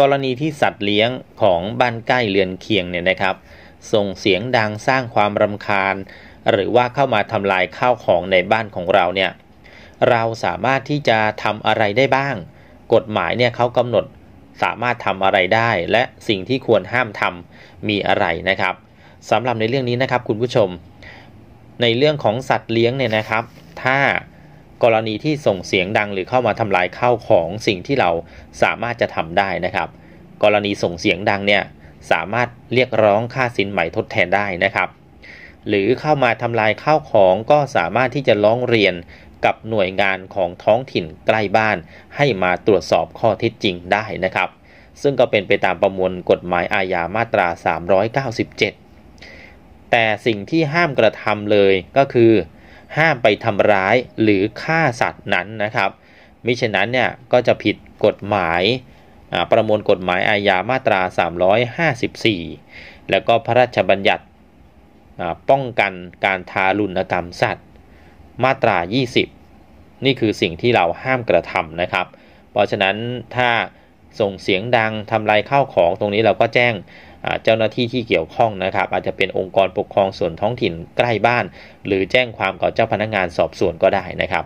กรณีที่สัตว์เลี้ยงของบ้านใกล้เรือนเคียงเนี่ยนะครับ ส่งเสียงดังสร้างความรำคาญ หรือว่าเข้ามาทำลายข้าวของในบ้านของเราเนี่ยเราสามารถที่จะทำอะไรได้บ้าง กฎหมายเนี่ยเขากำหนดสามารถทำอะไรได้และสิ่งที่ควรห้ามทำมีอะไรนะครับสำหรับในเรื่องนี้นะครับคุณผู้ชม ในเรื่องของสัตว์เลี้ยงเนี่ยนะครับ ถ้ากรณีที่ส่งเสียงดังหรือเข้ามาทำลายข้าวของสิ่งที่เราสามารถจะทำได้นะครับ กรณีส่งเสียงดังเนี่ยสามารถเรียกร้องค่าสินใหม่ทดแทนได้นะครับ หรือเข้ามาทำลายข้าวของก็สามารถที่จะร้องเรียนกับหน่วยงานของท้องถิ่นใกล้บ้านให้มาตรวจสอบข้อเท็จจริงได้นะครับ ซึ่งก็เป็นไปตามประมวลกฎหมายอาญามาตรา 397 แต่สิ่งที่ห้ามกระทำเลยก็คือห้ามไปทำร้ายหรือฆ่าสัตว์นั้นนะครับมิฉะนั้นเนี่ยก็จะผิดกฎหมายประมวลกฎหมายอาญามาตรา 354 แล้วก็พระราชบัญญัติป้องกันการทารุณกรรมสัตว์มาตรา 20 นี่คือสิ่งที่เราห้ามกระทำนะครับ เพราะฉะนั้นถ้าส่งเสียงดังทำลายข้าวของตรงนี้เราก็แจ้งเจ้าหน้าที่ที่เกี่ยวข้องนะครับอาจจะเป็นองค์กรปกครองส่วนท้องถิ่นใกล้บ้าน หรือแจ้งความกับเจ้าพนักงานสอบสวนก็ได้นะครับ